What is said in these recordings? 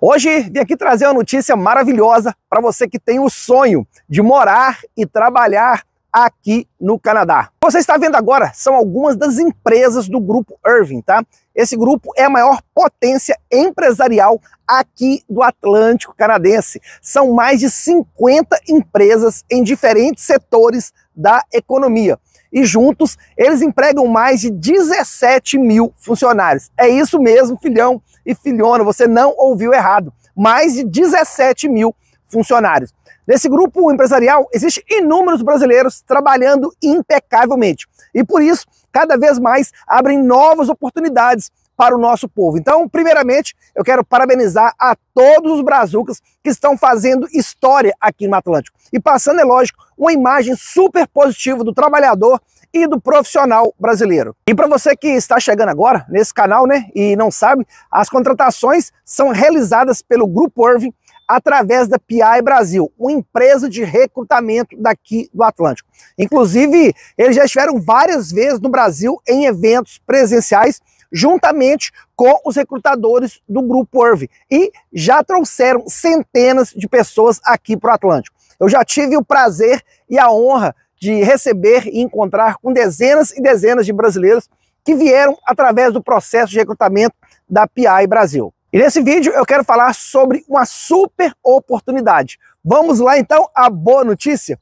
Hoje vim aqui trazer uma notícia maravilhosa para você que tem o sonho de morar e trabalhar aqui no Canadá. Você está vendo agora são algumas das empresas do grupo Irving, tá? Esse grupo é a maior potência empresarial aqui do Atlântico canadense. São mais de 50 empresas em diferentes setores da economia e juntos eles empregam mais de 17 mil funcionários. É isso mesmo, filhão e filhona, você não ouviu errado. Mais de 17 mil funcionários. Nesse grupo empresarial existe inúmeros brasileiros trabalhando impecavelmente e por isso cada vez mais abrem novas oportunidades para o nosso povo. Então, primeiramente, eu quero parabenizar a todos os brazucas que estão fazendo história aqui no Atlântico. E passando, é lógico, uma imagem super positiva do trabalhador e do profissional brasileiro. E para você que está chegando agora nesse canal, né, e não sabe, as contratações são realizadas pelo Grupo Irving através da PI Brasil, uma empresa de recrutamento daqui do Atlântico. Inclusive, eles já estiveram várias vezes no Brasil em eventos presenciais juntamente com os recrutadores do Grupo IRV e já trouxeram centenas de pessoas aqui para o Atlântico. Eu já tive o prazer e a honra de receber e encontrar com dezenas e dezenas de brasileiros que vieram através do processo de recrutamento da PI Brasil. E nesse vídeo eu quero falar sobre uma super oportunidade. Vamos lá então à boa notícia?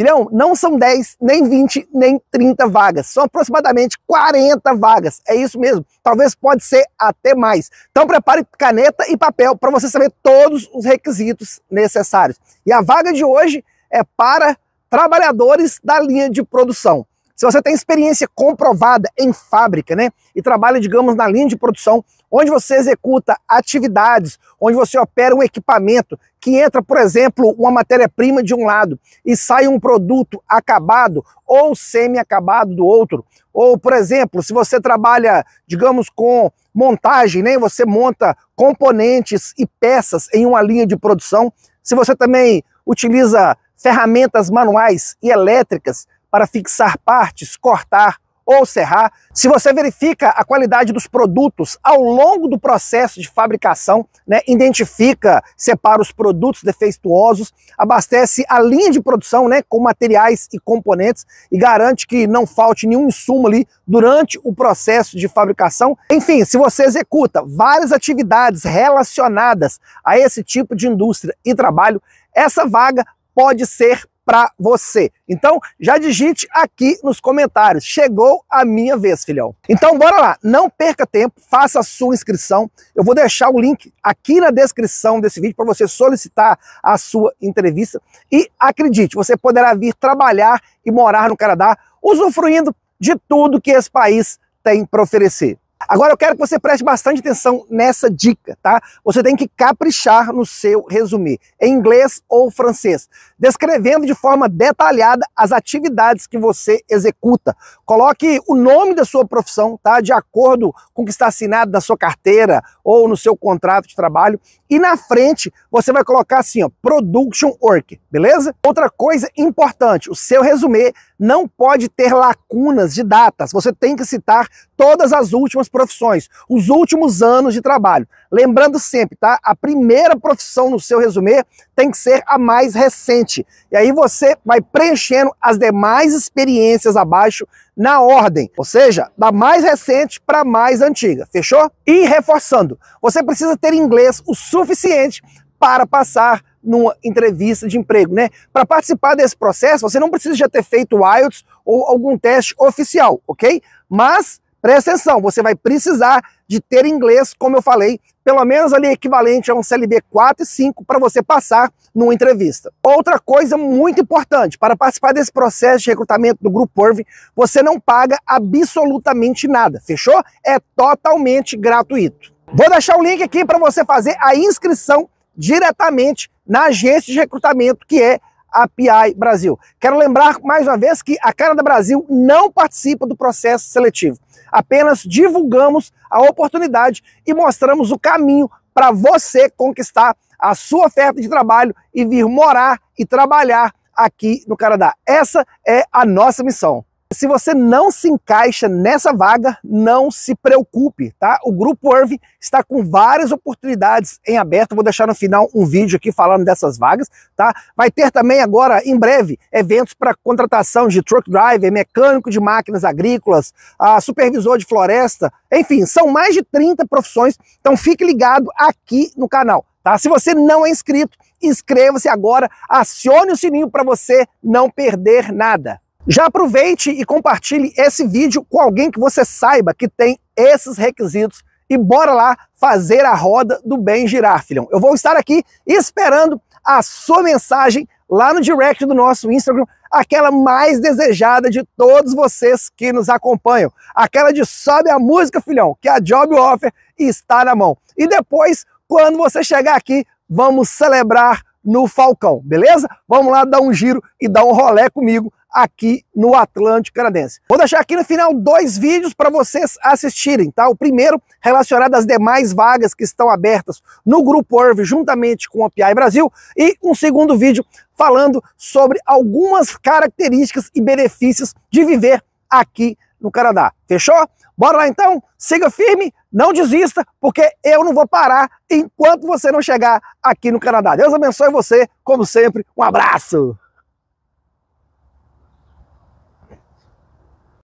Filhão, não são 10, nem 20, nem 30 vagas. São aproximadamente 40 vagas. É isso mesmo. Talvez pode ser até mais. Então prepare caneta e papel para você saber todos os requisitos necessários. E a vaga de hoje é para trabalhadores da linha de produção. Se você tem experiência comprovada em fábrica, né, e trabalha, digamos, na linha de produção, onde você executa atividades, onde você opera um equipamento que entra, por exemplo, uma matéria-prima de um lado e sai um produto acabado ou semi-acabado do outro. Ou, por exemplo, se você trabalha, digamos, com montagem, né? você monta componentes e peças em uma linha de produção. Se você também utiliza ferramentas manuais e elétricas para fixar partes, cortar, ou serrar, se você verifica a qualidade dos produtos ao longo do processo de fabricação, né, identifica, separa os produtos defeituosos, abastece a linha de produção né, com materiais e componentes e garante que não falte nenhum insumo ali durante o processo de fabricação. Enfim, se você executa várias atividades relacionadas a esse tipo de indústria e trabalho, essa vaga pode ser para você. Então, já digite aqui nos comentários. Chegou a minha vez, filhão. Então, bora lá. Não perca tempo, faça a sua inscrição. Eu vou deixar o link aqui na descrição desse vídeo para você solicitar a sua entrevista. E acredite, você poderá vir trabalhar e morar no Canadá usufruindo de tudo que esse país tem para oferecer. Agora eu quero que você preste bastante atenção nessa dica, tá? Você tem que caprichar no seu resumir, em inglês ou francês, descrevendo de forma detalhada as atividades que você executa. Coloque o nome da sua profissão, tá? De acordo com o que está assinado na sua carteira ou no seu contrato de trabalho. E na frente você vai colocar assim, ó, production work, beleza? Outra coisa importante, o seu resumo não pode ter lacunas de datas. Você tem que citar todas as últimas profissões, os últimos anos de trabalho. Lembrando sempre, tá? A primeira profissão no seu resumê tem que ser a mais recente. E aí você vai preenchendo as demais experiências abaixo na ordem, ou seja, da mais recente para a mais antiga, fechou? E reforçando, você precisa ter inglês o suficiente para passar numa entrevista de emprego, né? Para participar desse processo, você não precisa já ter feito IELTS ou algum teste oficial, ok? Mas Presta atenção, você vai precisar de ter inglês, como eu falei, pelo menos ali equivalente a um CLB 4 e 5 para você passar numa entrevista. Outra coisa muito importante, para participar desse processo de recrutamento do Grupo Irving, você não paga absolutamente nada, fechou? É totalmente gratuito. Vou deixar o link aqui para você fazer a inscrição diretamente na agência de recrutamento que é API Brasil. Quero lembrar mais uma vez que a Canadá Brasil não participa do processo seletivo. Apenas divulgamos a oportunidade e mostramos o caminho para você conquistar a sua oferta de trabalho e vir morar e trabalhar aqui no Canadá. Essa é a nossa missão. Se você não se encaixa nessa vaga, não se preocupe, tá? O Grupo Irv está com várias oportunidades em aberto. Vou deixar no final um vídeo aqui falando dessas vagas, tá? Vai ter também agora, em breve, eventos para contratação de truck driver, mecânico de máquinas agrícolas, a supervisor de floresta, enfim, são mais de 30 profissões. Então fique ligado aqui no canal. Tá? Se você não é inscrito, inscreva-se agora, acione o sininho para você não perder nada. Já aproveite e compartilhe esse vídeo com alguém que você saiba que tem esses requisitos e bora lá fazer a roda do bem girar, filhão. Eu vou estar aqui esperando a sua mensagem lá no direct do nosso Instagram, aquela mais desejada de todos vocês que nos acompanham, aquela de sobe a música, filhão, que a job offer está na mão. E depois, quando você chegar aqui, vamos celebrar no Falcão, beleza? Vamos lá dar um giro e dar um rolé comigo aqui no Atlântico Canadense. Vou deixar aqui no final dois vídeos para vocês assistirem, tá? O primeiro relacionado às demais vagas que estão abertas no Grupo Irv juntamente com a PI Brasil e um segundo vídeo falando sobre algumas características e benefícios de viver aqui no Canadá. Fechou? Bora lá então, siga firme, não desista, porque eu não vou parar enquanto você não chegar aqui no Canadá. Deus abençoe você, como sempre, um abraço!